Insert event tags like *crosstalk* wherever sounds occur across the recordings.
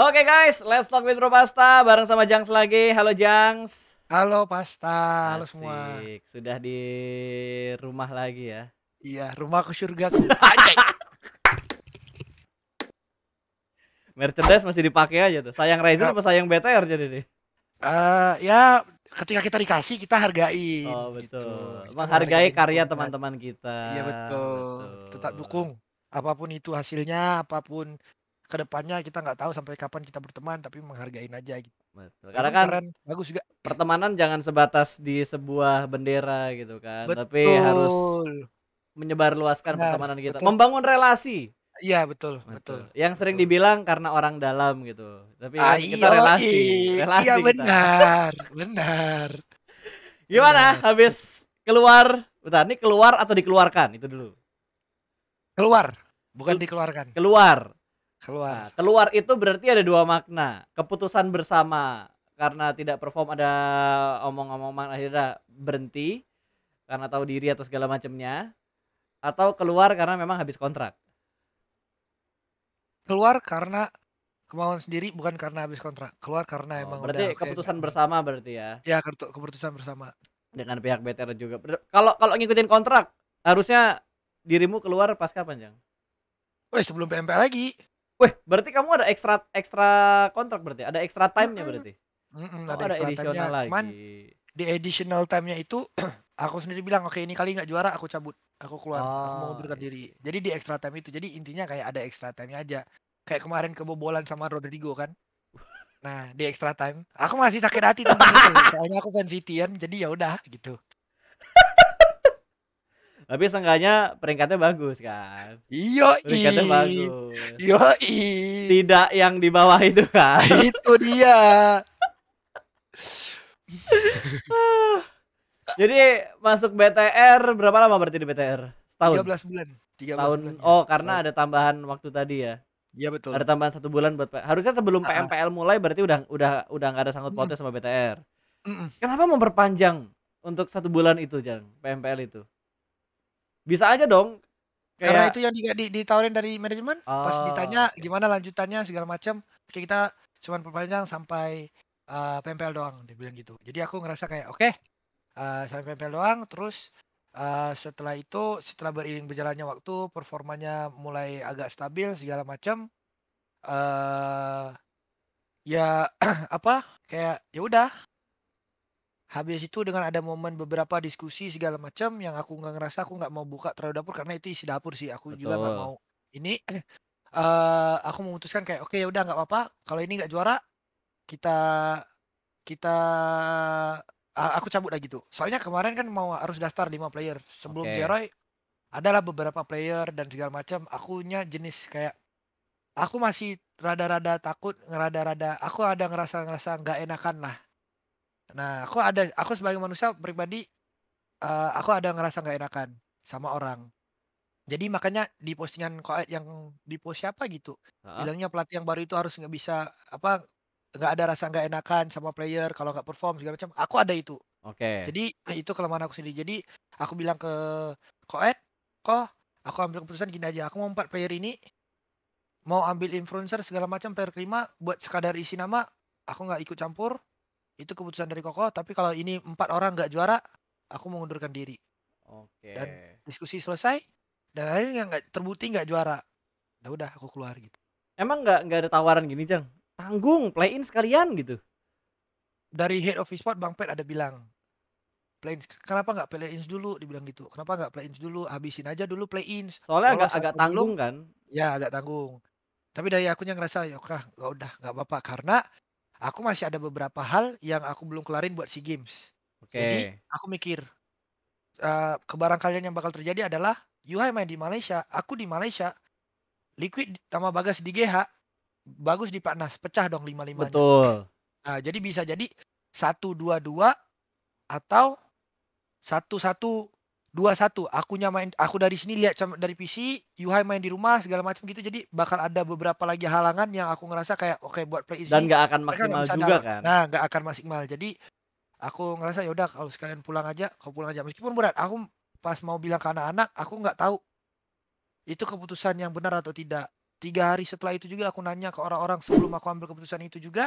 Oke okay guys, let's talk with Pasta bareng sama Jangs lagi. Halo Jangs. Halo Pasta, halo semua. Sudah di rumah lagi ya? Iya, rumahku surga. *laughs* Mercedes masih dipakai aja tuh. Sayang Razer uh, apa sayang BTR jadi deh? Uh, ya ketika kita dikasih kita oh, gitu. hargai. Oh betul. Gitu. Menghargai karya teman-teman kita. Iya betul. betul. Tetap dukung apapun itu hasilnya, apapun kedepannya kita nggak tahu sampai kapan kita berteman tapi menghargain aja gitu Betul. Karena kan, kan keren, bagus juga. Pertemanan jangan sebatas di sebuah bendera gitu kan, betul. tapi harus menyebar luaskan Benar, pertemanan kita, betul. membangun relasi. Iya betul, betul, betul. Yang sering betul. dibilang karena orang dalam gitu. Tapi ah, kan kita relasi, iya, relasi. Iya benar, benar. Gimana benar. habis keluar? Bentar, ini keluar atau dikeluarkan? Itu dulu. Keluar, bukan dikeluarkan. Keluar keluar nah, keluar itu berarti ada dua makna keputusan bersama karena tidak perform ada omong-omongan akhirnya berhenti karena tahu diri atau segala macamnya atau keluar karena memang habis kontrak keluar karena kemauan sendiri bukan karena habis kontrak keluar karena oh, emang berarti udah, keputusan okay. bersama berarti ya ya keputusan bersama dengan pihak BTR juga kalau kalau ngikutin kontrak harusnya dirimu keluar pas kapan jang Woi sebelum PMP lagi Wih, berarti kamu ada ekstra ekstra kontrak berarti, ada ekstra time-nya berarti. Mm -mm, oh, ada, ada additional lagi. Cuman di additional time-nya itu *clears throat* aku sendiri bilang oke okay, ini kali nggak juara aku cabut, aku keluar, oh, aku mengundurkan isi. diri. Jadi di extra time itu, jadi intinya kayak ada extra time-nya aja. Kayak kemarin kebobolan sama Rodrigo kan. Nah di extra time, aku masih sakit hati tentang itu. *laughs* Soalnya aku fan City kan, jadi ya udah gitu. Tapi seenggaknya peringkatnya bagus kan. Iya, peringkatnya bagus. Iya, tidak yang di bawah itu kan. *laughs* itu dia. *sighs* Jadi masuk BTR berapa lama berarti di BTR? Setahun. 13 bulan. 13 tahun. Bulan, ya. oh, karena tahun. ada tambahan waktu tadi ya. Iya betul. Ada tambahan satu bulan buat harusnya sebelum uh-uh. Ah, ah. PMPL mulai berarti udah udah udah nggak ada sangkut pautnya nah. sama BTR. Uh -uh. Kenapa memperpanjang untuk satu bulan itu, jangan PMPL itu? Bisa aja dong. Kayak... Karena itu yang di, di, ditawarin dari manajemen. Oh, pas ah. ditanya okay. gimana lanjutannya segala macam, kayak kita cuma perpanjang sampai uh, eh, PMPL doang, dia bilang gitu. Jadi aku ngerasa kayak oke, okay, uh, eh, sampai PMPL doang. Terus uh, setelah itu, setelah beriring berjalannya waktu, performanya mulai agak stabil segala macam. Uh, ya *clears throat* apa kayak ya udah Habis itu dengan ada momen beberapa diskusi segala macam yang aku nggak ngerasa aku nggak mau buka terlalu dapur karena itu isi dapur sih. Aku Betul. juga nggak mau. Ini uh, *clears throat* aku memutuskan kayak oke okay, ya udah nggak apa-apa. Kalau ini nggak juara kita kita uh, aku cabut lagi tuh. Soalnya kemarin kan mau harus daftar lima player. Sebelum okay. Jeroy adalah beberapa player dan segala macam. Akunya jenis kayak aku masih rada-rada takut, ngerada rada aku ada ngerasa-ngerasa nggak enakan lah Nah, aku ada aku sebagai manusia pribadi uh, aku ada ngerasa nggak enakan sama orang. Jadi makanya di postingan koet yang di post siapa gitu, uh-huh. bilangnya pelatih yang baru itu harus nggak bisa apa nggak ada rasa nggak enakan sama player kalau nggak perform segala macam. Aku ada itu. Oke. Okay. Jadi ah, itu kelemahan aku sendiri. Jadi aku bilang ke koet, kok aku ambil keputusan gini aja. Aku mau empat player ini, mau ambil influencer segala macam player kelima buat sekadar isi nama, aku nggak ikut campur. Itu keputusan dari Koko, tapi kalau ini empat orang nggak juara, aku mengundurkan diri. Oke. Dan diskusi selesai, dan akhirnya nggak terbukti nggak juara. Nah udah, aku keluar gitu. Emang nggak nggak ada tawaran gini, Jang? Tanggung, play in sekalian gitu. Dari head of sport Bang Pet ada bilang, play-ins kenapa nggak play-ins dulu dibilang gitu kenapa nggak play-ins dulu habisin aja dulu play-ins soalnya Kalo agak agak tanggung dulu, kan ya agak tanggung tapi dari akunya ngerasa ya kah nggak udah nggak apa-apa karena aku masih ada beberapa hal yang aku belum kelarin buat SEA Games. Okay. Jadi aku mikir uh, kebarangkalian yang bakal terjadi adalah Yuhai main di Malaysia, aku di Malaysia, Liquid sama Bagas di GH, bagus di Paknas, pecah dong lima lima. Betul. Nah, jadi bisa jadi satu dua dua atau satu satu dua satu aku main aku dari sini lihat dari PC Yuhai main di rumah segala macam gitu jadi bakal ada beberapa lagi halangan yang aku ngerasa kayak oke okay, buat play dan nggak akan maksimal gak juga kan nah nggak akan maksimal jadi aku ngerasa yaudah kalau sekalian pulang aja kau pulang aja meskipun berat aku pas mau bilang ke anak-anak aku nggak tahu itu keputusan yang benar atau tidak tiga hari setelah itu juga aku nanya ke orang-orang sebelum aku ambil keputusan itu juga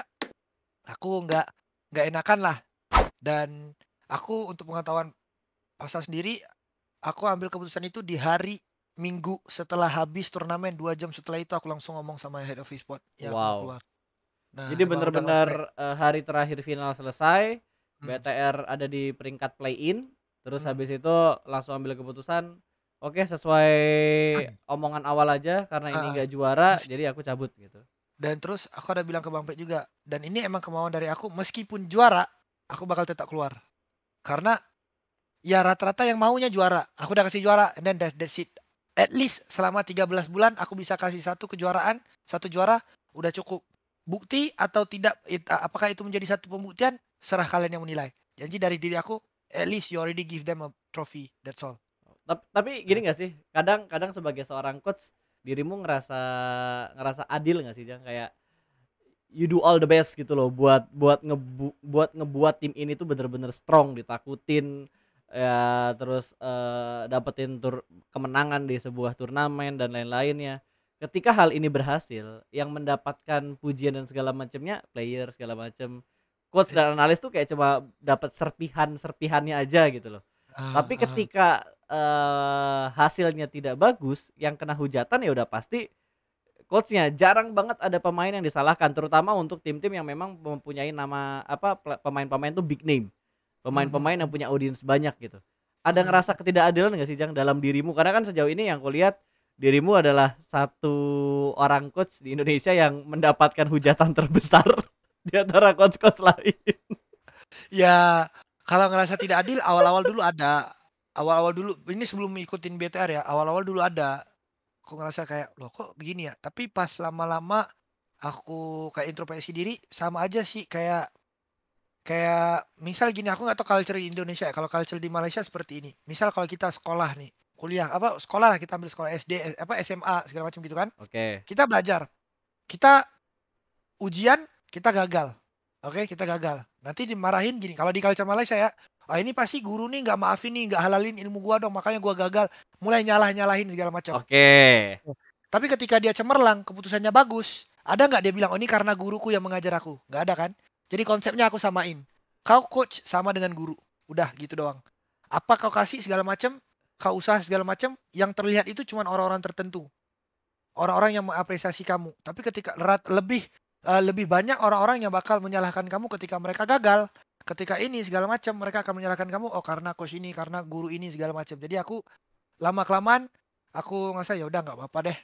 aku nggak nggak enakan lah dan aku untuk pengetahuan Pasal sendiri aku ambil keputusan itu di hari Minggu setelah habis turnamen dua jam setelah itu aku langsung ngomong sama head of e-sport yang wow. keluar. Nah, Jadi benar-benar eh, hari terakhir final selesai, hmm. BTR ada di peringkat play-in, terus hmm. habis itu langsung ambil keputusan oke sesuai omongan awal aja karena ini ah, nggak uh, juara jadi aku cabut gitu dan terus aku ada bilang ke Bang Pet juga dan ini emang kemauan dari aku meskipun juara aku bakal tetap keluar karena ya rata-rata yang maunya juara. Aku udah kasih juara and then that, that's it. At least selama 13 bulan aku bisa kasih satu kejuaraan, satu juara udah cukup. Bukti atau tidak it, apakah itu menjadi satu pembuktian serah kalian yang menilai. Janji dari diri aku at least you already give them a trophy, that's all. Tapi, gini ya. gak sih? Kadang-kadang sebagai seorang coach dirimu ngerasa ngerasa adil gak sih, Jang? Kayak you do all the best gitu loh buat buat ngebu buat ngebuat tim ini tuh bener-bener strong ditakutin ya terus uh, dapetin tur kemenangan di sebuah turnamen dan lain-lainnya ketika hal ini berhasil yang mendapatkan pujian dan segala macamnya player segala macam coach dan iya. analis tuh kayak cuma dapat serpihan serpihannya aja gitu loh uh, tapi ah. ketika uh, hasilnya tidak bagus yang kena hujatan ya udah pasti coachnya jarang banget ada pemain yang disalahkan terutama untuk tim-tim yang memang mempunyai nama apa pemain-pemain tuh big name pemain-pemain yang punya audiens banyak gitu ada hmm. ngerasa ketidakadilan nggak sih Jang dalam dirimu karena kan sejauh ini yang kulihat dirimu adalah satu orang coach di Indonesia yang mendapatkan hujatan *laughs* terbesar di antara coach-coach lain. Ya, kalau ngerasa tidak adil awal-awal dulu ada. Awal-awal dulu ini sebelum ikutin BTR ya, awal-awal dulu ada. Aku ngerasa kayak, "Loh kok begini ya?" Tapi pas lama-lama aku kayak introspeksi diri sama aja sih kayak Kayak misal gini, aku nggak tahu culture di Indonesia ya. Kalau culture di Malaysia seperti ini. Misal kalau kita sekolah nih, kuliah apa sekolah lah kita ambil sekolah SD, apa SMA segala macam gitu kan. Oke. Okay. Kita belajar. Kita ujian, kita gagal. Oke, okay, kita gagal. Nanti dimarahin gini. Kalau di culture Malaysia ya, ah ini pasti guru nih nggak maafin nih, nggak halalin ilmu gua dong, makanya gua gagal. Mulai nyalah-nyalahin segala macam. Oke. Okay. Tapi ketika dia cemerlang, keputusannya bagus, ada nggak dia bilang, oh ini karena guruku yang mengajar aku? Nggak ada kan? Jadi konsepnya aku samain. Kau coach sama dengan guru. Udah gitu doang. Apa kau kasih segala macam, kau usaha segala macam, yang terlihat itu cuma orang-orang tertentu. Orang-orang yang mengapresiasi kamu. Tapi ketika erat lebih uh, lebih banyak orang-orang yang bakal menyalahkan kamu ketika mereka gagal, ketika ini segala macam mereka akan menyalahkan kamu oh karena coach ini, karena guru ini segala macam. Jadi aku lama kelamaan aku nggak ya udah nggak apa-apa deh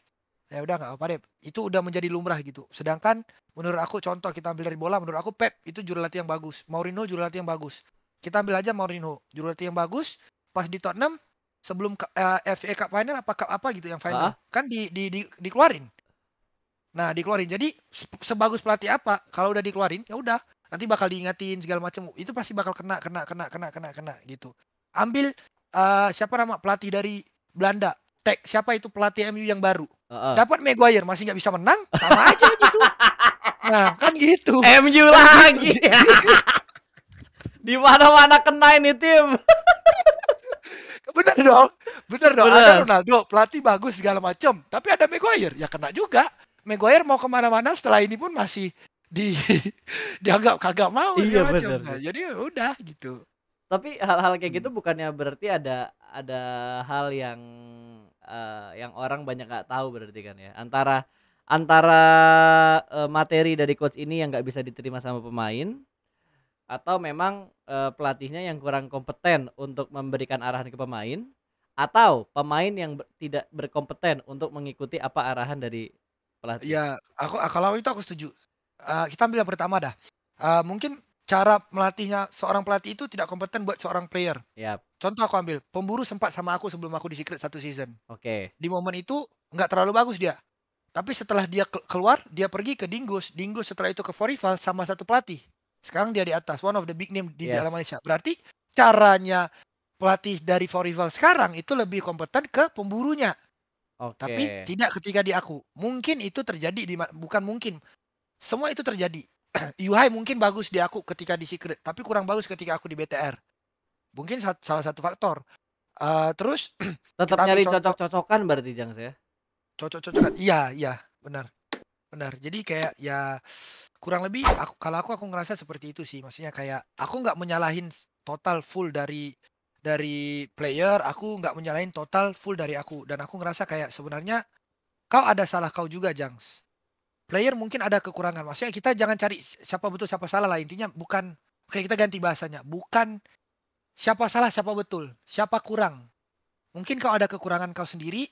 ya udah nggak apa-apa deh itu udah menjadi lumrah gitu sedangkan menurut aku contoh kita ambil dari bola menurut aku Pep itu juru latih yang bagus Mourinho juru latih yang bagus kita ambil aja Mourinho juru latih yang bagus pas di Tottenham sebelum uh, eh, FA Cup final apa cup apa gitu yang final ah? kan di, di, di dikeluarin nah dikeluarin jadi sebagus pelatih apa kalau udah dikeluarin ya udah nanti bakal diingatin segala macam itu pasti bakal kena kena kena kena kena kena gitu ambil uh, siapa nama pelatih dari Belanda Tek siapa itu pelatih MU yang baru Uh-uh. Dapat Maguire masih nggak bisa menang, sama aja gitu. Nah, kan gitu. MU kan gitu. lagi. *laughs* Di mana-mana kena ini tim. *laughs* bener dong, bener dong. Bener. Ada Ronaldo, pelatih bagus segala macem. tapi ada Maguire, ya kena juga. Maguire mau kemana-mana setelah ini pun masih di *laughs* dianggap kagak mau. Iya bener. Nah, jadi udah gitu. Tapi hal-hal kayak hmm. gitu bukannya berarti ada ada hal yang uh, yang orang banyak nggak tahu berarti kan ya antara antara uh, materi dari coach ini yang nggak bisa diterima sama pemain atau memang uh, pelatihnya yang kurang kompeten untuk memberikan arahan ke pemain atau pemain yang ber, tidak berkompeten untuk mengikuti apa arahan dari pelatih. ya aku ah, kalau itu aku setuju. Uh, kita ambil yang pertama dah. Uh, mungkin cara melatihnya seorang pelatih itu tidak kompeten buat seorang player. yep. Contoh aku ambil, Pemburu sempat sama aku sebelum aku di Secret satu season. Oke. Di momen itu nggak terlalu bagus dia. Tapi setelah dia ke keluar, dia pergi ke Dingus. Dingus setelah itu ke Forival sama satu pelatih. Sekarang dia di atas, one of the big name di yes. dalam Malaysia. Berarti caranya pelatih dari Forival sekarang itu lebih kompeten ke pemburunya. Okay. Tapi tidak ketika di aku. Mungkin itu terjadi di bukan mungkin. Semua itu terjadi. *clears throat* Yuhai mungkin bagus di aku ketika di Secret, tapi kurang bagus ketika aku di BTR. Mungkin salah satu faktor. Uh, terus *clears throat* tetap nyari cocok-cocokan berarti jangs saya. Cocok-cocokan. Iya, iya, benar. Benar. Jadi kayak ya kurang lebih aku kalau aku aku ngerasa seperti itu sih. Maksudnya kayak aku nggak menyalahin total full dari dari player, aku nggak menyalahin total full dari aku dan aku ngerasa kayak sebenarnya kau ada salah kau juga, Jangs. Player mungkin ada kekurangan. Maksudnya kita jangan cari siapa betul siapa salah lah intinya bukan oke kita ganti bahasanya, bukan siapa salah, siapa betul, siapa kurang. Mungkin kau ada kekurangan kau sendiri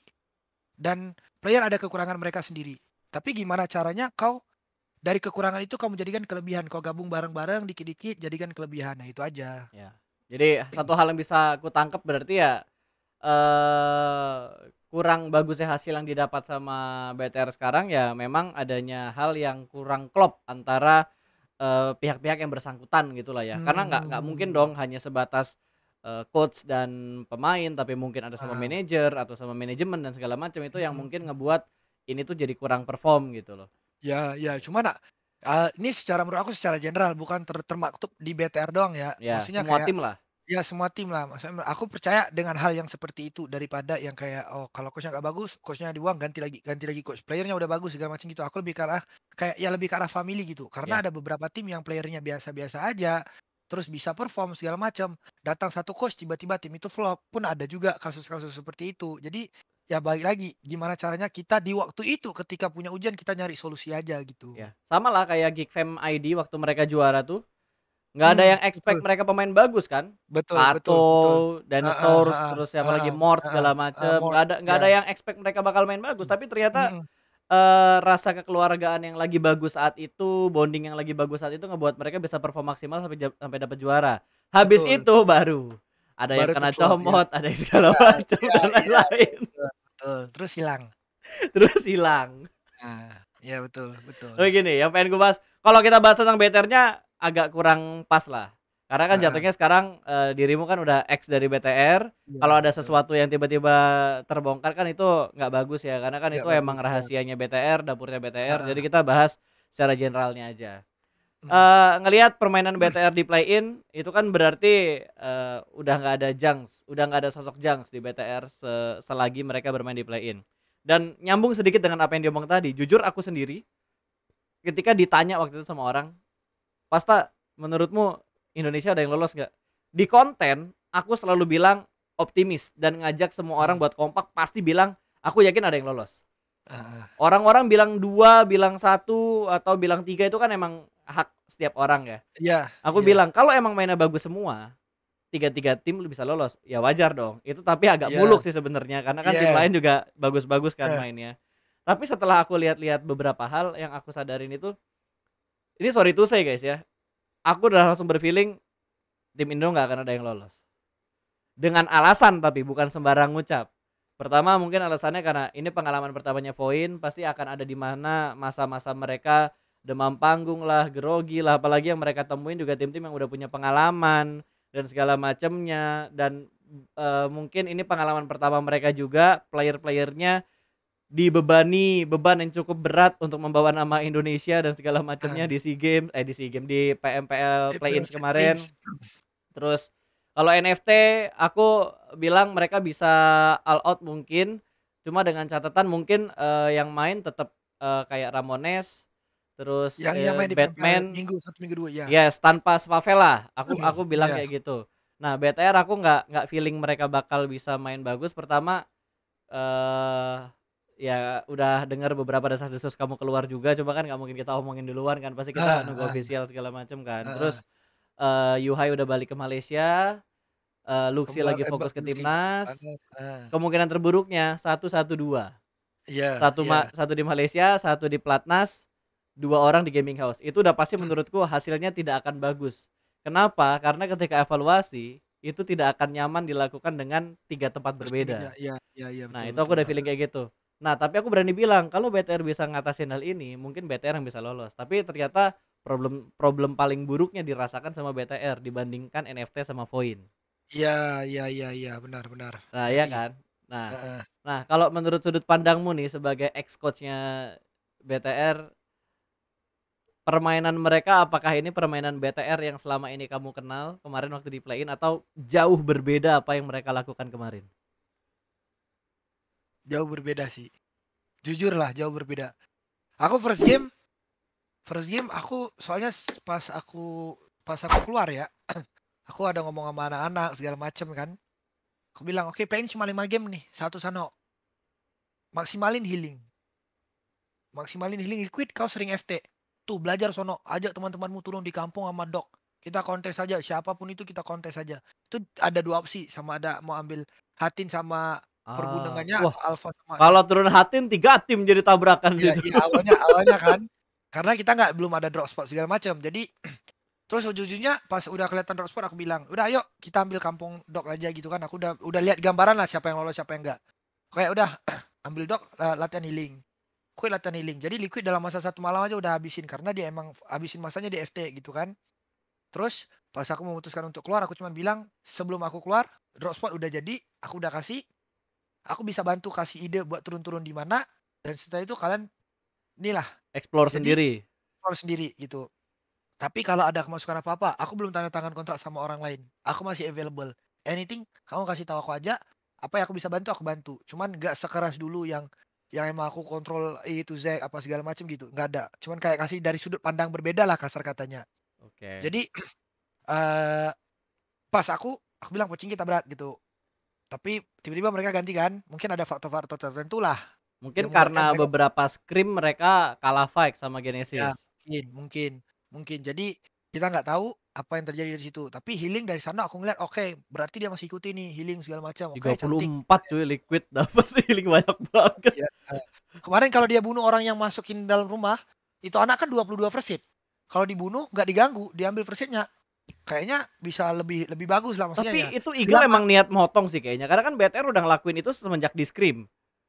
dan player ada kekurangan mereka sendiri. Tapi gimana caranya kau dari kekurangan itu kau menjadikan kelebihan, kau gabung bareng-bareng dikit-dikit jadikan kelebihan. Nah, itu aja. Ya. Jadi satu hal yang bisa aku tangkap berarti ya eh kurang bagusnya hasil yang didapat sama BTR sekarang ya memang adanya hal yang kurang klop antara Eh, pihak-pihak uh, yang bersangkutan gitulah ya. Hmm. Karena nggak nggak mungkin dong hmm. hanya sebatas uh, coach dan pemain tapi mungkin ada sama uh. Ah. manajer atau sama manajemen dan segala macam itu hmm. yang mungkin ngebuat ini tuh jadi kurang perform gitu loh. Ya, ya, cuman uh, eh, ini secara menurut aku secara general bukan ter termaktub di BTR doang ya. ya maksudnya semua kayak, tim lah. Ya semua tim lah, maksudnya aku percaya dengan hal yang seperti itu daripada yang kayak oh kalau coachnya nggak bagus, coachnya dibuang ganti lagi, ganti lagi coach, playernya udah bagus segala macam gitu. Aku lebih ke arah kayak ya lebih ke arah family gitu, karena ya. ada beberapa tim yang playernya biasa-biasa aja, terus bisa perform segala macam. Datang satu coach tiba-tiba tim itu flop pun ada juga kasus-kasus seperti itu. Jadi ya balik lagi gimana caranya kita di waktu itu ketika punya ujian kita nyari solusi aja gitu. Ya sama lah kayak Geek Fam ID waktu mereka juara tuh nggak ada hmm, yang expect betul. mereka pemain bagus kan betul Kato, betul, betul. dinosaurus uh, uh, uh, terus siapa uh, lagi mort segala macem uh, uh, nggak ada nggak yeah. ada yang expect mereka bakal main bagus hmm, tapi ternyata mm. uh, rasa kekeluargaan yang lagi bagus saat itu bonding yang lagi bagus saat itu ngebuat mereka bisa perform maksimal sampai sampai dapat juara habis betul. itu baru ada baru yang kena iya. comot ya. ada yang segala iya, *laughs* macam ya, dan iya, lain-lain ya, betul terus hilang *laughs* terus hilang nah, ya betul betul begini yang pengen gue bahas kalau kita bahas tentang beternya agak kurang pas lah karena kan jatuhnya sekarang uh, dirimu kan udah ex dari BTR ya, kalau ada sesuatu yang tiba-tiba terbongkar kan itu nggak bagus ya karena kan ya, itu bagus, emang rahasianya BTR dapurnya BTR jadi kita bahas secara generalnya aja uh, ngelihat permainan BTR di play-in itu kan berarti uh, udah nggak ada Jungs udah nggak ada sosok Jungs di BTR se selagi mereka bermain di play-in dan nyambung sedikit dengan apa yang diomong tadi jujur aku sendiri ketika ditanya waktu itu sama orang Pasta, menurutmu Indonesia ada yang lolos nggak? Di konten aku selalu bilang optimis dan ngajak semua orang hmm. buat kompak pasti bilang aku yakin ada yang lolos. Ah. Orang-orang uh. bilang dua, bilang satu, atau bilang tiga itu kan emang hak setiap orang ya. Iya. Yeah, aku yeah. bilang kalau emang mainnya bagus semua, tiga-tiga tim lu bisa lolos ya wajar dong itu tapi agak yeah. muluk sih sebenarnya karena kan yeah. tim lain juga bagus-bagus kan yeah. mainnya tapi setelah aku lihat-lihat beberapa hal yang aku sadarin itu ini sorry tuh saya guys ya aku udah langsung berfeeling tim Indo nggak akan ada yang lolos dengan alasan tapi bukan sembarang ngucap pertama mungkin alasannya karena ini pengalaman pertamanya Voin pasti akan ada di mana masa-masa mereka demam panggung lah gerogi lah apalagi yang mereka temuin juga tim-tim yang udah punya pengalaman dan segala macemnya dan e, mungkin ini pengalaman pertama mereka juga player-playernya dibebani beban yang cukup berat untuk membawa nama Indonesia dan segala macamnya ah. di SEA Games eh di SEA Games di PMPL eh, Play-in kemarin. *laughs* Terus kalau NFT aku bilang mereka bisa all out mungkin cuma dengan catatan mungkin uh, yang main tetap uh, eh, kayak Ramones terus yang, uh, yang main Batman di minggu satu minggu dua ya. Yes, tanpa Spavela Aku uh, aku bilang yeah. kayak gitu. Nah, BTR aku nggak nggak feeling mereka bakal bisa main bagus. Pertama eh uh, ya udah dengar beberapa desas-desus kamu keluar juga coba kan nggak mungkin kita omongin luar kan pasti kita uh, nunggu uh, official segala macam kan uh, terus uh, Yuhai udah balik ke Malaysia uh, eh, Luxi lagi eh, fokus ke timnas kemungkinan terburuknya satu satu dua yeah, satu yeah. satu di Malaysia satu di Platnas dua orang di gaming house itu udah pasti menurutku hasilnya tidak akan bagus kenapa karena ketika evaluasi itu tidak akan nyaman dilakukan dengan tiga tempat berbeda. Ya, ya, ya, betul, nah, itu aku udah feeling kayak gitu. Nah, tapi aku berani bilang kalau BTR bisa ngatasin hal ini, mungkin BTR yang bisa lolos. Tapi ternyata problem problem paling buruknya dirasakan sama BTR dibandingkan NFT sama Voin. Iya, iya, iya, iya, benar, benar. Nah, iya kan? Nah, nah kalau menurut sudut pandangmu nih sebagai ex coachnya BTR permainan mereka apakah ini permainan BTR yang selama ini kamu kenal kemarin waktu di play-in atau jauh berbeda apa yang mereka lakukan kemarin? jauh berbeda sih jujur lah jauh berbeda aku first game first game aku soalnya pas aku pas aku keluar ya *clears throat* aku ada ngomong sama anak-anak segala macem kan aku bilang oke okay, pengen cuma lima game nih satu sano maksimalin healing maksimalin healing liquid kau sering FT tuh belajar sono ajak teman-temanmu turun di kampung sama dok kita kontes saja siapapun itu kita kontes saja itu ada dua opsi sama ada mau ambil hatin sama Ah, pergunungannya wah. Alfa sama Kalau turun hatin tiga tim jadi tabrakan iya, gitu. Iya, awalnya awalnya kan karena kita nggak belum ada drop spot segala macam. Jadi *clears throat* terus ujung-ujungnya pas udah kelihatan drop spot aku bilang, "Udah ayo kita ambil kampung dok aja gitu kan. Aku udah udah lihat gambaran lah siapa yang lolos siapa yang enggak." Kayak udah *clears throat* ambil dok uh, latihan healing. Quick latihan healing. Jadi liquid dalam masa satu malam aja udah habisin karena dia emang habisin masanya di FT gitu kan. Terus pas aku memutuskan untuk keluar aku cuma bilang sebelum aku keluar drop spot udah jadi aku udah kasih aku bisa bantu kasih ide buat turun-turun di mana dan setelah itu kalian inilah explore Jadi, sendiri explore sendiri gitu tapi kalau ada kemasukan apa apa aku belum tanda tangan kontrak sama orang lain aku masih available anything kamu kasih tahu aku aja apa yang aku bisa bantu aku bantu cuman nggak sekeras dulu yang yang emang aku kontrol E Z apa segala macam gitu nggak ada cuman kayak kasih dari sudut pandang berbeda lah kasar katanya oke okay. jadi uh, *clears throat* pas aku aku bilang kucing kita berat gitu tapi tiba-tiba mereka ganti kan? Mungkin ada faktor-faktor tertentu lah. Mungkin karena mereka... beberapa scrim mereka kalah fight sama Genesis. Ya, mungkin, mungkin, mungkin. Jadi kita nggak tahu apa yang terjadi dari situ. Tapi healing dari sana aku ngeliat oke, okay, berarti dia masih ikuti nih healing segala macam. Okay, 34 cantik. cuy liquid *laughs* dapat healing banyak banget. Ya. Kemarin kalau dia bunuh orang yang masukin dalam rumah, itu anak kan 22 versit. Kalau dibunuh nggak diganggu, diambil versitnya kayaknya bisa lebih lebih bagus lah maksudnya tapi ya. itu Iga emang niat motong sih kayaknya karena kan BTR udah ngelakuin itu semenjak di Scream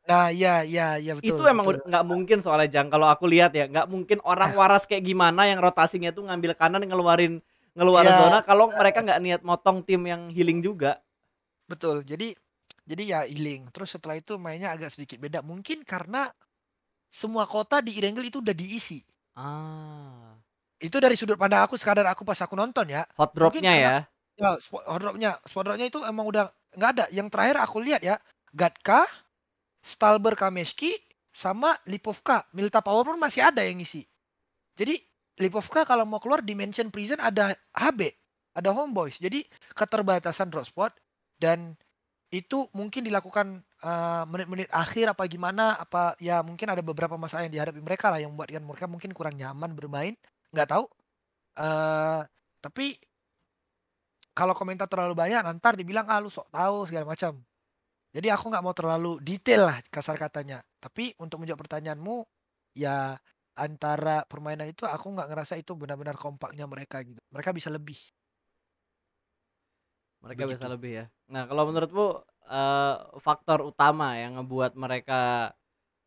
Nah, ya, ya, ya betul. Itu emang nggak mungkin soalnya Jang. Kalau aku lihat ya, nggak mungkin orang ah. waras kayak gimana yang rotasinya tuh ngambil kanan ngeluarin ngeluar ya. zona. Kalau mereka nggak niat motong tim yang healing juga. Betul. Jadi jadi ya healing. Terus setelah itu mainnya agak sedikit beda. Mungkin karena semua kota di Irangel itu udah diisi. Ah itu dari sudut pandang aku sekadar aku pas aku nonton ya. Hot dropnya ya. Ya, spot, hot dropnya, spot dropnya itu emang udah nggak ada. Yang terakhir aku lihat ya, Gatka, Stalber Kameski, sama Lipovka. Milta Power pun masih ada yang ngisi. Jadi Lipovka kalau mau keluar Dimension Prison ada HB, ada Homeboys. Jadi keterbatasan drop spot dan itu mungkin dilakukan eh, menit-menit uh, akhir apa gimana apa ya mungkin ada beberapa masalah yang dihadapi mereka lah yang membuatkan mereka mungkin kurang nyaman bermain nggak tahu uh, tapi kalau komentar terlalu banyak nanti dibilang ah lu sok tahu segala macam jadi aku nggak mau terlalu detail lah kasar katanya tapi untuk menjawab pertanyaanmu ya antara permainan itu aku nggak ngerasa itu benar-benar kompaknya mereka gitu mereka bisa lebih mereka Begitu. bisa lebih ya nah kalau menurutmu uh, faktor utama yang ngebuat mereka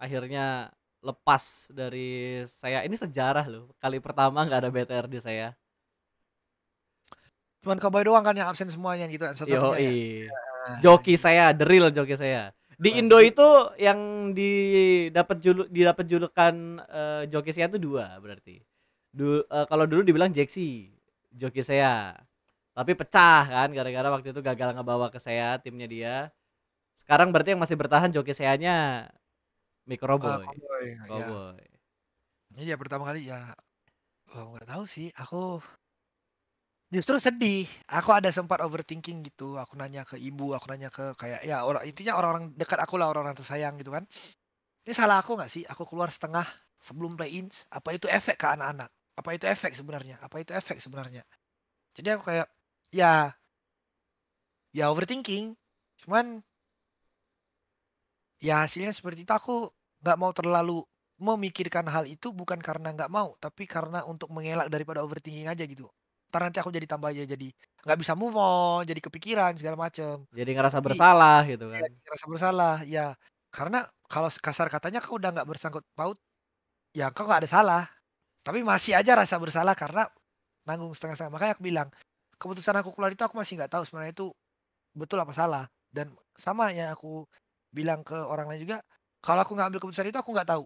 akhirnya lepas dari saya ini sejarah loh kali pertama nggak ada BTR di saya cuman cowboy doang kan yang absen semuanya gitu satu Yo, ya. joki saya the real joki saya di Indo itu yang di dapat juluk didapat julukan uh, joki saya itu dua berarti du, uh, kalau dulu dibilang Jeksi joki saya tapi pecah kan gara-gara waktu itu gagal ngebawa ke saya timnya dia sekarang berarti yang masih bertahan joki saya nya Mikroboy, Uh, Cowboy, ya. Cowboy. Iya, pertama kali ya oh, gak tahu sih, aku justru sedih. Aku ada sempat overthinking gitu. Aku nanya ke ibu, aku nanya ke kayak ya orang intinya orang-orang dekat aku lah, orang-orang tersayang gitu kan. Ini salah aku nggak sih? Aku keluar setengah sebelum play ins. Apa itu efek ke anak-anak? Apa itu efek sebenarnya? Apa itu efek sebenarnya? Jadi aku kayak ya ya overthinking. Cuman Ya hasilnya seperti itu aku nggak mau terlalu memikirkan hal itu bukan karena nggak mau tapi karena untuk mengelak daripada overthinking aja gitu ntar nanti aku jadi tambah aja jadi nggak bisa move on jadi kepikiran segala macem jadi ngerasa jadi, bersalah gitu iya, kan ya, ngerasa bersalah ya karena kalau kasar katanya kau udah nggak bersangkut paut ya kau nggak ada salah tapi masih aja rasa bersalah karena nanggung setengah-setengah makanya aku bilang keputusan aku keluar itu aku masih nggak tahu sebenarnya itu betul apa salah dan sama yang aku bilang ke orang lain juga kalau aku nggak ambil keputusan itu aku nggak tahu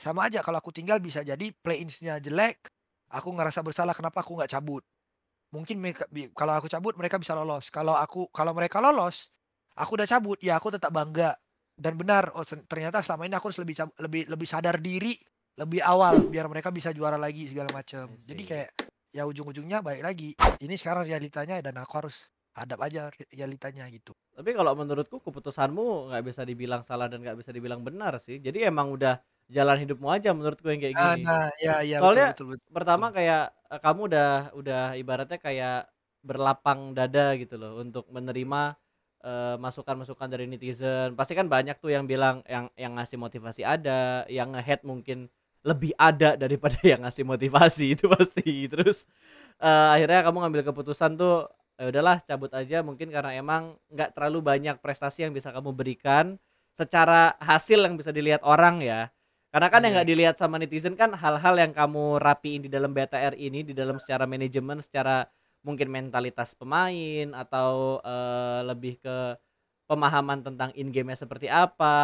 sama aja kalau aku tinggal bisa jadi play insnya jelek aku ngerasa bersalah kenapa aku nggak cabut mungkin mereka, kalau aku cabut mereka bisa lolos kalau aku kalau mereka lolos aku udah cabut ya aku tetap bangga dan benar oh ternyata selama ini aku harus lebih lebih lebih sadar diri lebih awal biar mereka bisa juara lagi segala macam jadi kayak ya ujung-ujungnya baik lagi ini sekarang realitanya dan aku harus hadap aja realitanya gitu tapi kalau menurutku keputusanmu nggak bisa dibilang salah dan nggak bisa dibilang benar sih. Jadi emang udah jalan hidupmu aja menurutku yang kayak ah, gini. nah ya ya Soalnya betul betul. betul. pertama kayak eh, kamu udah udah ibaratnya kayak berlapang dada gitu loh untuk menerima eh, masukan-masukan dari netizen. Pasti kan banyak tuh yang bilang yang yang ngasih motivasi ada, yang ngehead mungkin lebih ada *laughs* daripada yang ngasih motivasi itu pasti. Terus eh, akhirnya kamu ngambil keputusan tuh ya udahlah cabut aja mungkin karena emang nggak terlalu banyak prestasi yang bisa kamu berikan secara hasil yang bisa dilihat orang ya karena kan yeah. yang iya. nggak dilihat sama netizen kan hal-hal yang kamu rapiin di dalam BTR ini di dalam secara manajemen secara mungkin mentalitas pemain atau uh, lebih ke pemahaman tentang in game-nya seperti apa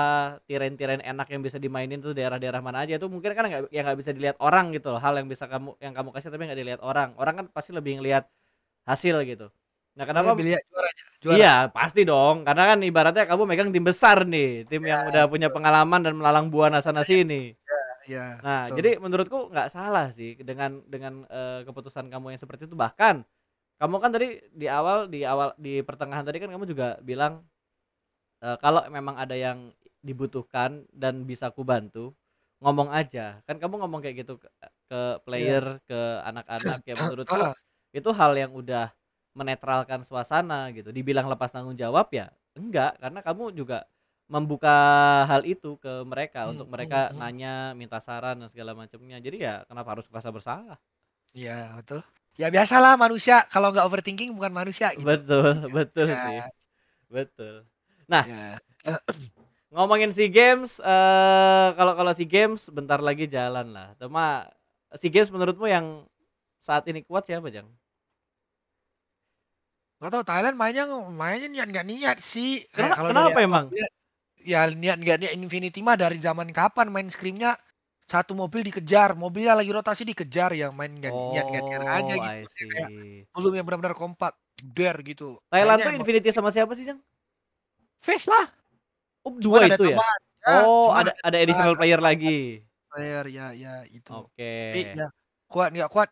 tiren-tiren enak yang bisa dimainin tuh daerah-daerah mana aja itu mungkin kan nggak yang nggak bisa dilihat orang gitu loh hal yang bisa kamu yang kamu kasih tapi nggak dilihat orang orang kan pasti lebih ngelihat hasil gitu Nah, kenapa pilih ya, juara, juara? Iya, pasti dong. Karena kan ibaratnya kamu megang tim besar nih, tim ya, yang udah iya, betul. punya pengalaman dan melalang buah sana iya, sini. Ya, ya, nah, betul. jadi menurutku nggak salah sih dengan dengan uh, keputusan kamu yang seperti itu. Bahkan kamu kan tadi di awal di awal di pertengahan tadi kan kamu juga bilang uh, kalau memang ada yang dibutuhkan dan bisa ku bantu, ngomong aja. Kan kamu ngomong kayak gitu ke, ke iya. player, yeah. ke anak-anak ya *clears throat* menurutku ah. itu hal yang udah menetralkan suasana gitu. Dibilang lepas tanggung jawab ya enggak karena kamu juga membuka hal itu ke mereka hmm, untuk hmm, mereka hmm, nanya, minta saran dan segala macamnya. Jadi ya kenapa harus merasa bersalah? Iya, betul. Ya biasalah manusia kalau nggak overthinking bukan manusia gitu. Betul, iya. betul ya. sih. Betul. Nah, ya. *clears throat* ngomongin si games eh kalau kalau si games bentar lagi jalan lah. Cuma si games menurutmu yang saat ini kuat siapa, Jang? Gak tau Thailand mainnya mainnya niat nggak niat sih. Kenapa, kalau kenapa emang? Ya niat nggak niat Infinity mah dari zaman kapan main scrimnya satu mobil dikejar, mobilnya lagi rotasi dikejar yang main nggak oh, niat nggak niat aja oh, gitu. kayak belum yang benar-benar kompak der gitu. Thailand tuh Infinity sama siapa sih yang? Face lah. Oh dua itu ya? ya? Oh ada ada additional ada, player ada, lagi. Player ya ya itu. Oke. Okay. ya, kuat nggak kuat?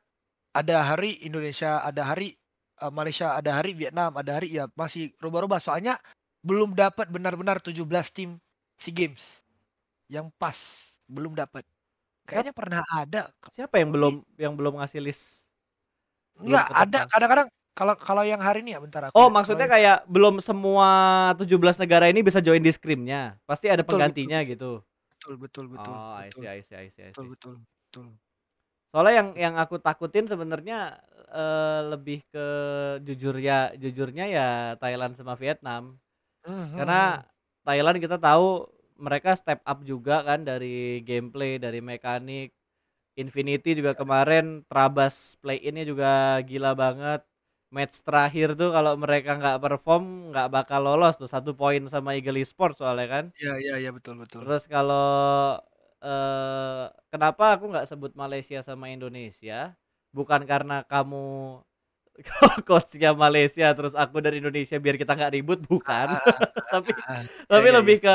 Ada hari Indonesia, ada hari uh, Malaysia ada hari, Vietnam ada hari, ya masih rubah-rubah. Soalnya belum dapat benar-benar 17 tim SEA Games yang pas, belum dapat. Kayaknya siapa, pernah ada. Siapa yang belum yang belum ngasih list? Enggak, ada kadang-kadang kalau kalau yang hari ini ya bentar aku. Oh, maksudnya kalo kayak belum semua 17 negara ini bisa join di scrimnya. Pasti ada betul, penggantinya betul. gitu. Betul, betul, betul. Oh, betul. I see, I see, I see, I see. Betul, betul, betul soalnya yang yang aku takutin sebenarnya uh, lebih ke jujur ya jujurnya ya Thailand sama Vietnam uh karena Thailand kita tahu mereka step up juga kan dari gameplay dari mekanik Infinity juga kemarin Trabas play innya juga gila banget match terakhir tuh kalau mereka nggak perform nggak bakal lolos tuh satu poin sama Eagle Esports soalnya kan iya iya iya betul betul terus kalau Eh, kenapa aku nggak sebut Malaysia sama Indonesia bukan karena kamu *laughs* coachnya Malaysia terus aku dari Indonesia biar kita nggak ribut bukan ah, *laughs* tapi ah, ah. tapi iya, iya, iya. lebih ke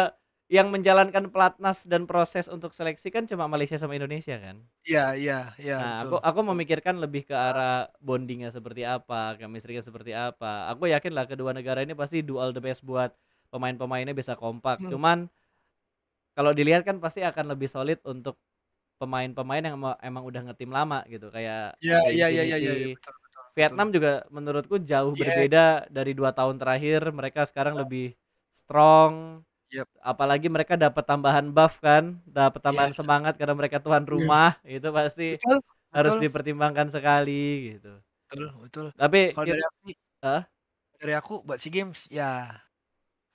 yang menjalankan pelatnas dan proses untuk seleksi kan cuma Malaysia sama Indonesia kan? Iya iya iya. Nah aku aku memikirkan lebih ke arah bondingnya seperti apa, chemistry seperti apa. Aku yakin lah kedua negara ini pasti dual the best buat pemain-pemainnya bisa kompak. Hmm. Cuman kalau dilihat kan pasti akan lebih solid untuk pemain-pemain yang emang udah ngetim lama gitu kayak ya ya ya ya Vietnam betul. juga menurutku jauh yeah. berbeda dari dua tahun terakhir mereka sekarang yeah. lebih strong yep. apalagi mereka dapat tambahan buff kan dapat iya. tambahan yeah. semangat karena mereka tuan iya. rumah yeah. itu pasti betul, harus dipertimbangkan sekali gitu betul betul tapi kalau dari dari aku buat si games ya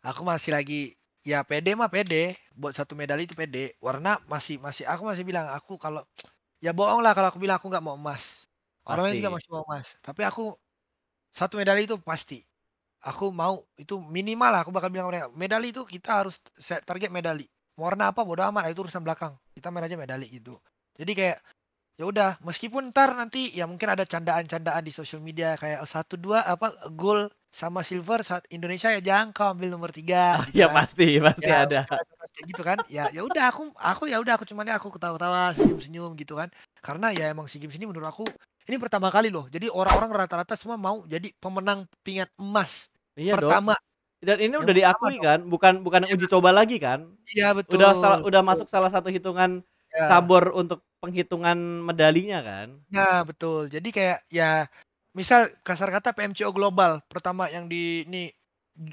aku masih lagi ya pede mah pede buat satu medali itu pede warna masih masih aku masih bilang aku kalau ya bohong lah kalau aku bilang aku nggak mau emas orang lain juga masih mau emas tapi aku satu medali itu pasti aku mau itu minimal lah aku bakal bilang orangnya. medali itu kita harus set target medali warna apa bodo amat nah, itu urusan belakang kita main aja medali gitu jadi kayak ya udah meskipun ntar nanti ya mungkin ada candaan-candaan di sosial media kayak satu dua apa goal sama silver saat Indonesia ya jangka ambil nomor tiga. Ah, gitu ya kan. pasti ya, pasti ya, ada. gitu kan. Ya ya udah aku aku ya udah aku cuman ya aku ketawa-tawa senyum-senyum gitu kan. Karena ya emang si games ini menurut aku ini pertama kali loh. Jadi orang-orang rata-rata semua mau jadi pemenang pingat emas iya pertama. Dong. Dan ini ya, udah diakui kan, bukan bukan ya. uji coba lagi kan? Iya betul. Udah salah, udah masuk salah satu hitungan ya. cabur untuk penghitungan medalinya kan? Ya betul. Jadi kayak ya misal kasar kata PMCO global pertama yang di ini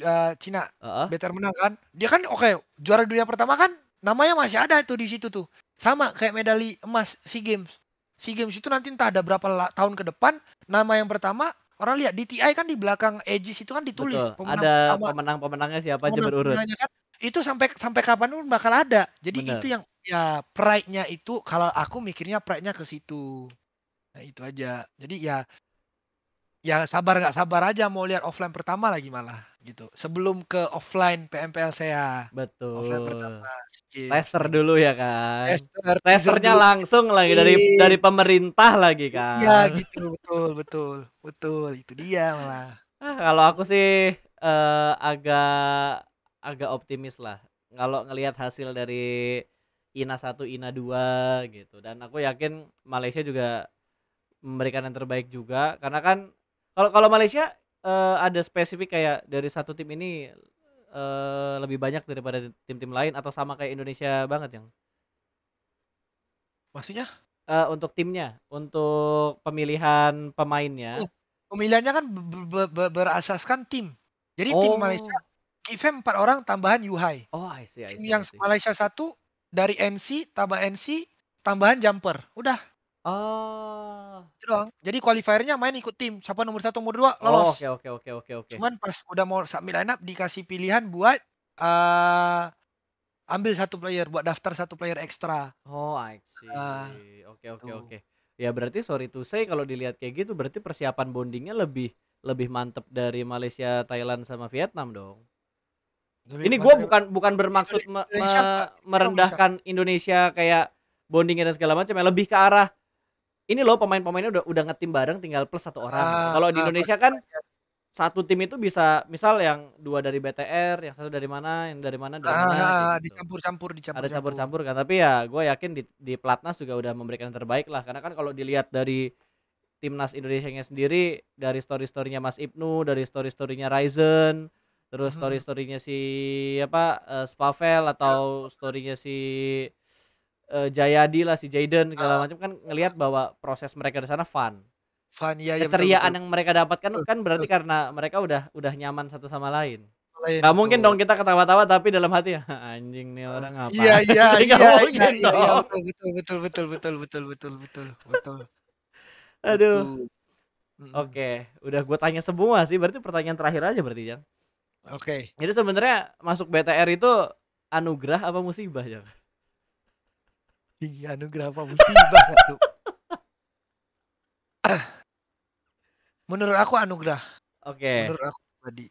uh, Cina uh-huh. better menang kan dia kan oke okay, juara dunia pertama kan namanya masih ada tuh di situ tuh sama kayak medali emas SEA Games SEA Games itu nanti entah ada berapa tahun ke depan nama yang pertama orang lihat DTI kan di belakang Aegis itu kan ditulis Betul. pemenang ada pertama, pemenang pemenangnya siapa pemenang berurut kan, itu sampai sampai kapan pun bakal ada jadi Bener. itu yang ya pride-nya itu kalau aku mikirnya pride-nya ke situ Nah, itu aja. Jadi ya ya sabar nggak sabar aja mau lihat offline pertama lagi malah gitu sebelum ke offline PMPL saya betul offline pertama tester dulu ya kan tester testernya langsung lagi dari iya. dari pemerintah lagi iya, kan ya gitu betul betul betul itu dia malah ah, kalau aku sih uh, agak agak optimis lah kalau ngelihat hasil dari INA satu INA dua gitu dan aku yakin Malaysia juga memberikan yang terbaik juga karena kan kalau kalau Malaysia uh, ada spesifik kayak dari satu tim ini uh, lebih banyak daripada tim-tim lain atau sama kayak Indonesia banget yang? Maksudnya? Uh, untuk timnya, untuk pemilihan pemainnya. Oh, pemilihannya kan ber ber ber berasaskan tim. Jadi oh. tim Malaysia him empat orang tambahan Yuhai. Oh, I see, I see, yang Malaysia satu dari NC tambah NC tambahan jumper. Udah. Oh. Itu doang. Jadi qualifiernya main ikut tim. Siapa nomor satu, nomor dua oh, lolos. Oke, oke, oke, oke, oke. Cuman pas udah mau submit line dikasih pilihan buat uh, ambil satu player, buat daftar satu player ekstra. Oh, I see. Ah, oke, oke, gitu. oke. Ya berarti sorry to say kalau dilihat kayak gitu berarti persiapan bondingnya lebih lebih mantep dari Malaysia, Thailand sama Vietnam dong. Lebih ini gue bukan bukan bermaksud Indonesia, me, Indonesia, merendahkan Indonesia kayak bondingnya dan segala macam ya lebih ke arah ini loh pemain-pemainnya udah udah ngetim bareng tinggal plus satu orang. Ah, Kalau di ah, Indonesia kan satu tim itu bisa misal yang dua dari BTR, yang satu dari mana, yang dari mana, dari ah, mana. Ah, ah, gitu. dicampur-campur, dicampur. Ada campur-campur kan. Tapi ya gue yakin di, di pelatnas juga udah memberikan yang terbaik lah. Karena kan kalau dilihat dari timnas Indonesia-nya sendiri, dari story-storynya Mas Ibnu, dari story-storynya Ryzen, terus hmm. story-storynya si apa uh, Spavel atau iya. storynya si uh, Jayadi lah si Jayden segala uh, macam kan ngelihat bahwa proses mereka di sana fun fun ya, ya keceriaan betul, yang mereka dapatkan kan berarti betul. karena mereka udah udah nyaman satu sama lain lain. Gak mungkin dong kita ketawa-tawa tapi dalam hati ya. *laughs* anjing nih orang iya, apa? Iya, *laughs* iya, iya iya iya. iya, betul betul betul betul betul betul betul betul. Aduh. Oke, udah gue tanya semua sih. Berarti pertanyaan terakhir aja berarti Jang. Oke. Jadi sebenarnya masuk BTR itu anugerah apa musibah Jang? Ini iya, anugerah apa musibah tuh. *coughs* Menurut aku anugerah. Oke. Okay. Menurut aku tadi.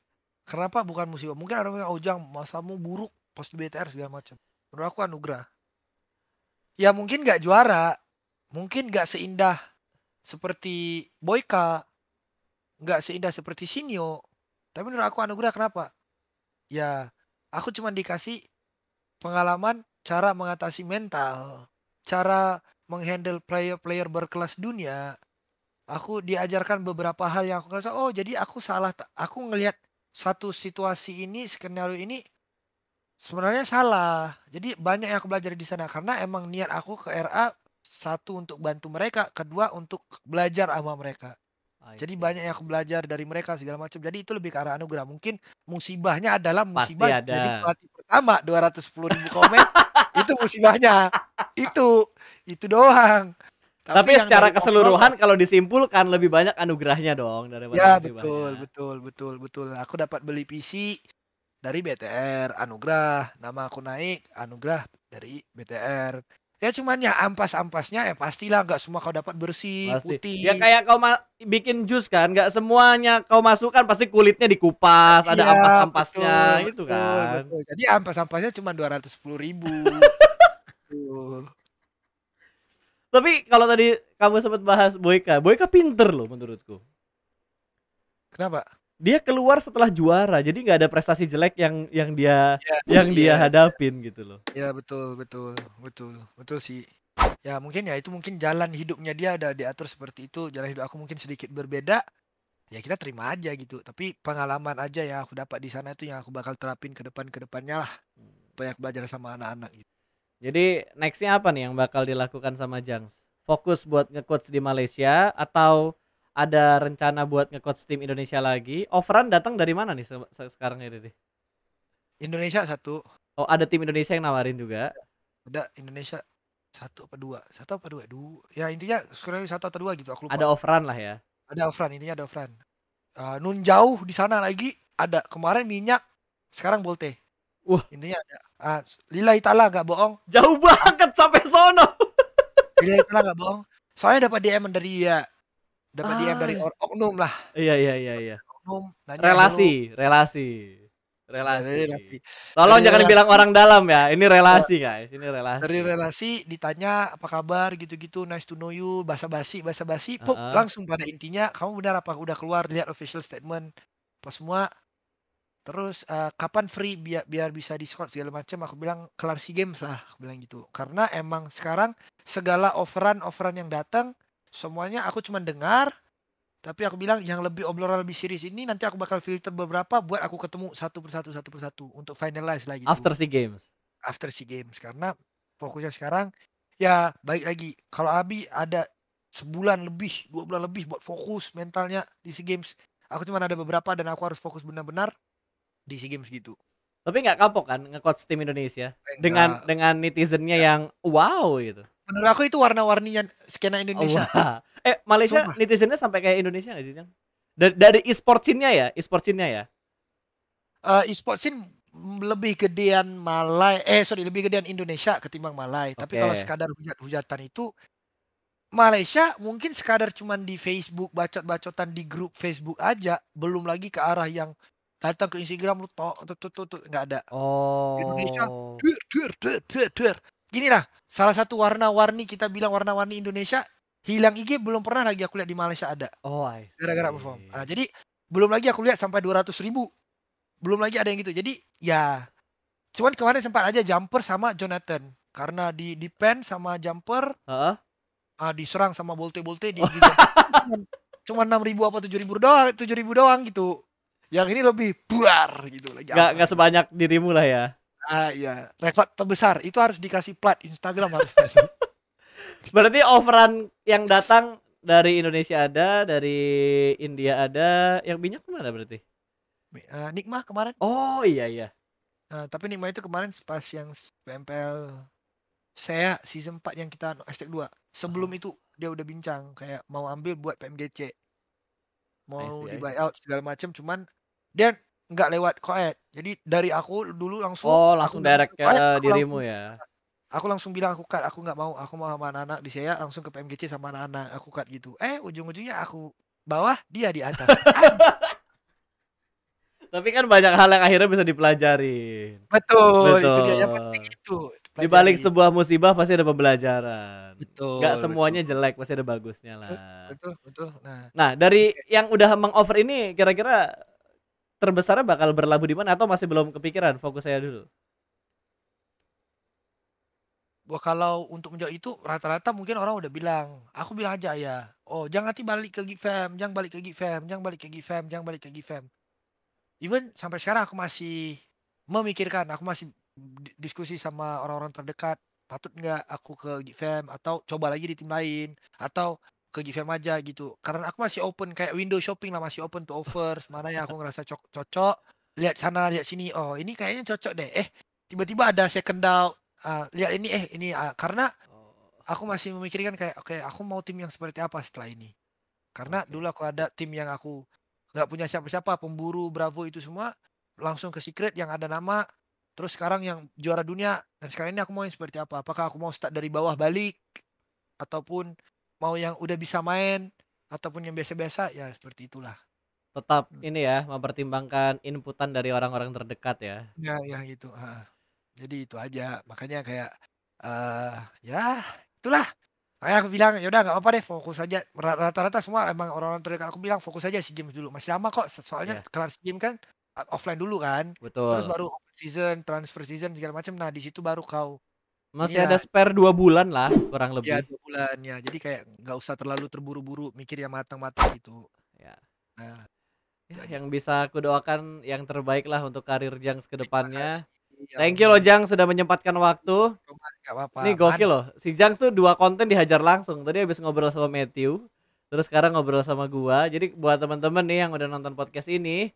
Kenapa bukan musibah? Mungkin ada yang ojang oh, masamu buruk pas BTR segala macam. Menurut aku anugerah. Ya mungkin nggak juara, mungkin nggak seindah seperti Boyka, nggak seindah seperti Sinio. Tapi menurut aku anugerah kenapa? Ya aku cuma dikasih pengalaman cara mengatasi mental cara menghandle player-player berkelas dunia aku diajarkan beberapa hal yang aku ngerasa oh jadi aku salah aku ngelihat satu situasi ini skenario ini sebenarnya salah jadi banyak yang aku belajar di sana karena emang niat aku ke RA satu untuk bantu mereka kedua untuk belajar sama mereka jadi banyak yang aku belajar dari mereka segala macam jadi itu lebih ke arah anugerah mungkin musibahnya adalah musibah Pasti ada. jadi pelatih pertama 210 ribu komen *laughs* itu musibahnya. itu itu doang. Tapi, Tapi secara keseluruhan kalau disimpulkan lebih banyak anugerahnya dong daripada Ya betul, betul, betul, betul. Aku dapat beli PC dari BTR, anugerah, nama aku naik, anugerah dari BTR ya cuman ya ampas-ampasnya ya pastilah nggak semua kau dapat bersih pasti. Ya putih ya kayak kau bikin jus kan nggak semuanya kau masukkan pasti kulitnya dikupas ya, ada iya, ampas-ampasnya gitu kan betul. jadi ampas-ampasnya cuma dua ratus sepuluh ribu *laughs* tapi kalau tadi kamu sempat bahas Boyka Boyka pinter loh menurutku kenapa dia keluar setelah juara jadi nggak ada prestasi jelek yang yang dia yeah. Iya, yang dia iya. hadapin gitu loh ya betul betul betul betul sih ya mungkin ya itu mungkin jalan hidupnya dia ada diatur seperti itu jalan hidup aku mungkin sedikit berbeda ya kita terima aja gitu tapi pengalaman aja yang aku dapat di sana itu yang aku bakal terapin ke depan ke depannya lah banyak belajar sama anak-anak gitu jadi nextnya apa nih yang bakal dilakukan sama Jangs fokus buat ngecoach di Malaysia atau ada rencana buat ngekot tim Indonesia lagi. Overan datang dari mana nih se se sekarang ini? Indonesia satu. Oh, ada tim Indonesia yang nawarin juga. Ada Indonesia satu apa dua? Satu apa dua? Dua. Ya intinya sekarang satu atau dua gitu aku lupa. Ada overan lah ya. Ada overan intinya ada overan. Uh, nun jauh di sana lagi ada kemarin minyak sekarang bolte. Wah. Intinya ada. Uh, Lila Itala nggak bohong. Jauh banget sampai sono. Lila Itala nggak bohong. Soalnya dapat DM dari ya dapat ah. DM dari oknum lah. Iya iya iya iya. Oknum, nanya relasi, dulu. relasi. Relasi. relasi. Tolong dari jangan relasi. bilang orang dalam ya. Ini relasi iya. guys, ini relasi. Dari relasi ditanya apa kabar gitu-gitu, nice to know you, basa-basi, basa-basi, uh -huh. langsung pada intinya kamu benar apa udah keluar lihat official statement. Pas semua Terus uh, kapan free biar biar bisa diskon segala macam aku bilang kelar si games lah aku bilang gitu karena emang sekarang segala overan overan yang datang semuanya aku cuma dengar tapi aku bilang yang lebih obrolan lebih serius ini nanti aku bakal filter beberapa buat aku ketemu satu persatu satu persatu untuk finalize lagi. After si games. After si games karena fokusnya sekarang ya baik lagi kalau Abi ada sebulan lebih dua bulan lebih buat fokus mentalnya di si games. Aku cuma ada beberapa dan aku harus fokus benar-benar di si games gitu. Tapi nggak kapok kan ngekot tim Indonesia Enggak. dengan dengan netizennya enggak. yang wow gitu menurut aku itu warna-warninya skena Indonesia. Oh, eh Malaysia Sumpah. netizennya sampai kayak Indonesia gak sih, Jang? Dari, dari e-sport scene-nya ya, e-sport scene-nya ya. Uh, e-sport scene lebih gedean Malai. eh sorry lebih gedean Indonesia ketimbang Malai. Okay. Tapi kalau sekadar hujat-hujatan itu Malaysia mungkin sekadar cuman di Facebook bacot-bacotan di grup Facebook aja, belum lagi ke arah yang datang ke Instagram lu tok tuh tuh nggak ada. Oh. Indonesia, dur dur dur dur dur gini lah salah satu warna-warni kita bilang warna-warni Indonesia hilang IG belum pernah lagi aku lihat di Malaysia ada. Oh, gara-gara perform. Nah, jadi belum lagi aku lihat sampai dua ratus ribu. Belum lagi ada yang gitu. Jadi ya cuman kemarin sempat aja jumper sama Jonathan karena di di pen sama jumper uh -huh. uh, diserang sama bolte-bolte di, di *laughs* cuman enam ribu apa tujuh ribu doang tujuh ribu doang gitu yang ini lebih buar gitu lagi nggak nggak sebanyak dirimu lah ya Ah iya, rekor terbesar itu harus dikasih plat Instagram harus. *laughs* Berarti overan yang datang dari Indonesia ada, dari India ada, yang minyak mana berarti? Uh, Nikma kemarin. Oh iya iya. Uh, tapi Nikma itu kemarin pas yang PMPL saya season 4 yang kita anu, hashtag 2. Sebelum hmm. itu dia udah bincang kayak mau ambil buat PMGC. Mau di buyout segala macam cuman dia nggak lewat koed. Jadi dari aku dulu langsung Oh, langsung direct ke koed, dirimu langsung, ya. Aku langsung bilang aku cut, aku nggak mau, aku mau sama anak-anak di saya langsung ke PMGC sama anak-anak, aku cut gitu. Eh, ujung-ujungnya aku bawah, dia di atas. *laughs* Tapi kan banyak hal yang akhirnya bisa dipelajari. Betul, Betul. itu dia yang penting itu. Di balik sebuah musibah pasti ada pembelajaran. Betul. Gak semuanya betul. jelek, pasti ada bagusnya lah. Betul, betul. Nah, nah dari okay. yang udah mengover ini kira-kira terbesarnya bakal berlabuh di mana atau masih belum kepikiran fokus saya dulu? Wah, kalau untuk menjawab itu rata-rata mungkin orang udah bilang, aku bilang aja ya, oh jangan nanti balik ke Gfam, jangan balik ke Gfam, jangan balik ke Gfam, jangan balik ke Gfam. Even sampai sekarang aku masih memikirkan, aku masih diskusi sama orang-orang terdekat, patut nggak aku ke Gfam atau coba lagi di tim lain atau ke GVM aja gitu. Karena aku masih open kayak window shopping lah masih open to offers mana yang aku ngerasa cocok cocok. Lihat sana lihat sini. Oh, ini kayaknya cocok deh. Eh, tiba-tiba ada second doubt. Uh, ah, lihat ini eh ini uh, karena oh. aku masih memikirkan kayak oke okay, aku mau tim yang seperti apa setelah ini. Karena dulu aku ada tim yang aku nggak punya siapa-siapa, pemburu, bravo itu semua langsung ke secret yang ada nama. Terus sekarang yang juara dunia dan sekarang ini aku mau yang seperti apa? Apakah aku mau start dari bawah balik ataupun mau yang udah bisa main ataupun yang biasa-biasa ya seperti itulah tetap hmm. ini ya mempertimbangkan inputan dari orang-orang terdekat ya ya ya gitu ha. jadi itu aja makanya kayak uh, ya itulah Makanya aku bilang yaudah nggak apa-apa deh fokus aja rata-rata semua emang orang-orang terdekat aku bilang fokus aja si game dulu masih lama kok soalnya yeah. kelar si game kan offline dulu kan betul terus baru season transfer season segala macam nah di situ baru kau masih ya. ada spare dua bulan lah kurang iya, lebih. Ya dua bulan ya. Jadi kayak nggak usah terlalu terburu-buru mikir yang matang-matang gitu. Ya. Nah, ya, yang bisa aku doakan yang terbaik lah untuk karir Jang kedepannya ya Thank you loh Jang sudah menyempatkan waktu. Nih gokil loh. Si Jang tuh dua konten dihajar langsung. Tadi habis ngobrol sama Matthew, terus sekarang ngobrol sama gua. Jadi buat teman-teman nih yang udah nonton podcast ini,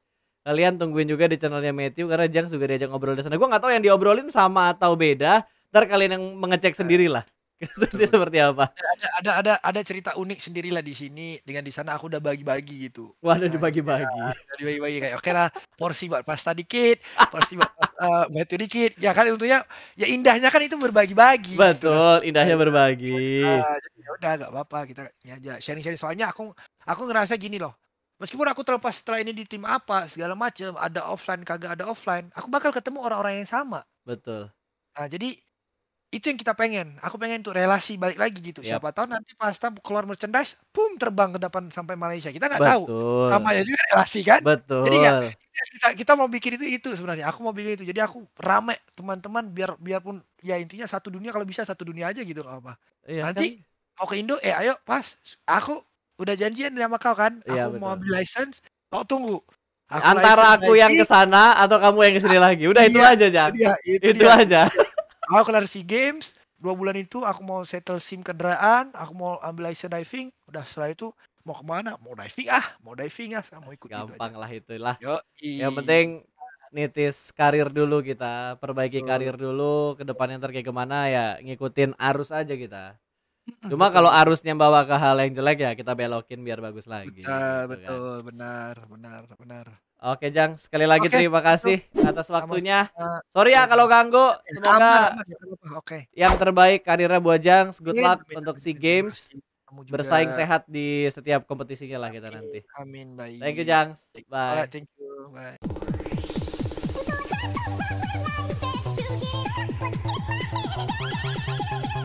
kalian tungguin juga di channelnya Matthew karena Jang juga diajak ngobrol di sana. Gua nggak tahu yang diobrolin sama atau beda, ntar kalian yang mengecek nah. sendirilah *laughs* seperti apa ada ada ada ada cerita unik sendirilah di sini dengan di sana aku udah bagi-bagi gitu wah iya, udah dibagi-bagi ya, dibagi-bagi kayak oke lah porsi buat pasta dikit porsi buat pasta uh, dikit ya kan tentunya ya indahnya kan itu berbagi-bagi gitu, betul gitu, indahnya iya, berbagi nah, udah gak apa-apa kita ya aja sharing-sharing soalnya aku aku ngerasa gini loh Meskipun aku terlepas setelah ini di tim apa segala macam, ada offline kagak ada offline, aku bakal ketemu orang-orang yang sama. Betul. Nah, jadi itu yang kita pengen. Aku pengen tuh relasi balik lagi gitu. Yep. Siapa tahu nanti pas Tam keluar merchandise, pum terbang ke depan sampai Malaysia. Kita nggak tahu. Namanya juga relasi kan. Betul. Jadi ya, kita, kita mau bikin itu itu sebenarnya. Aku mau bikin itu. Jadi aku rame teman-teman biar biarpun ya intinya satu dunia kalau bisa satu dunia aja gitu apa. Iya, nanti kan? mau ke Indo eh ayo pas aku udah janjian sama kau kan. Iya, aku iya, mau ambil license. Kau tunggu. Aku Antara aku yang ke sana atau kamu yang ke sini lagi. Udah iya, itu aja, jangan Itu, itu, itu dia. aja aku kelar si games dua bulan itu aku mau settle sim kendaraan aku mau ambil license diving udah setelah itu mau kemana mau diving ah mau diving ah mau ikut gitu gampang itu lah itulah Yoi. yang penting nitis karir dulu kita perbaiki karir dulu kedepannya ntar kayak gimana ya ngikutin arus aja kita *laughs* Cuma kalau arusnya bawa ke hal yang jelek ya kita belokin biar bagus lagi. Betul, gitu kan. betul, benar, benar, benar. Oke Jang, sekali lagi okay. terima kasih atas waktunya. Sorry ya kalau ganggu. Semoga Oke. yang terbaik karirnya buat Jang. Good luck amin, untuk SEA Games. Bersaing sehat di setiap kompetisinya lah kita nanti. Amin, baik. Thank you Jang. Bye. Right, thank you. Bye.